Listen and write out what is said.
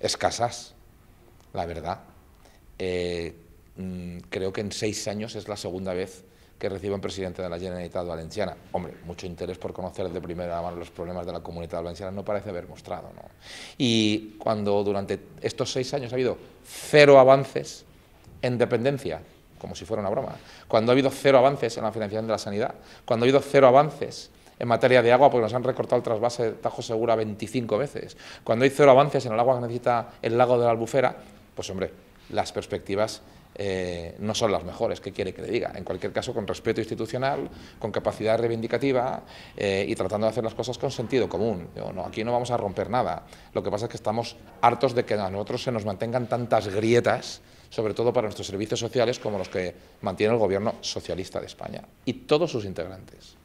escasas, la verdad. Eh, mm, creo que en seis años es la segunda vez que recibo un presidente de la Generalitat Valenciana. Hombre, mucho interés por conocer de primera mano los problemas de la comunidad valenciana no parece haber mostrado. Y cuando durante estos seis años ha habido cero avances en dependencia, como si fuera una broma, cuando ha habido cero avances en la financiación de la sanidad, cuando ha habido cero avances en materia de agua porque nos han recortado el trasvase de Tajo Segura 25 veces. Cuando hay cero avances en el agua que necesita el lago de la Albufera, pues hombre, las perspectivas eh, no son las mejores, ¿qué quiere que le diga? En cualquier caso, con respeto institucional, con capacidad reivindicativa eh, y tratando de hacer las cosas con sentido común. no, aquí no vamos a romper nada. Lo que pasa es que estamos hartos de que a nosotros se nos mantengan tantas grietas, sobre todo para nuestros servicios sociales como los que mantiene el gobierno socialista de España y todos sus integrantes.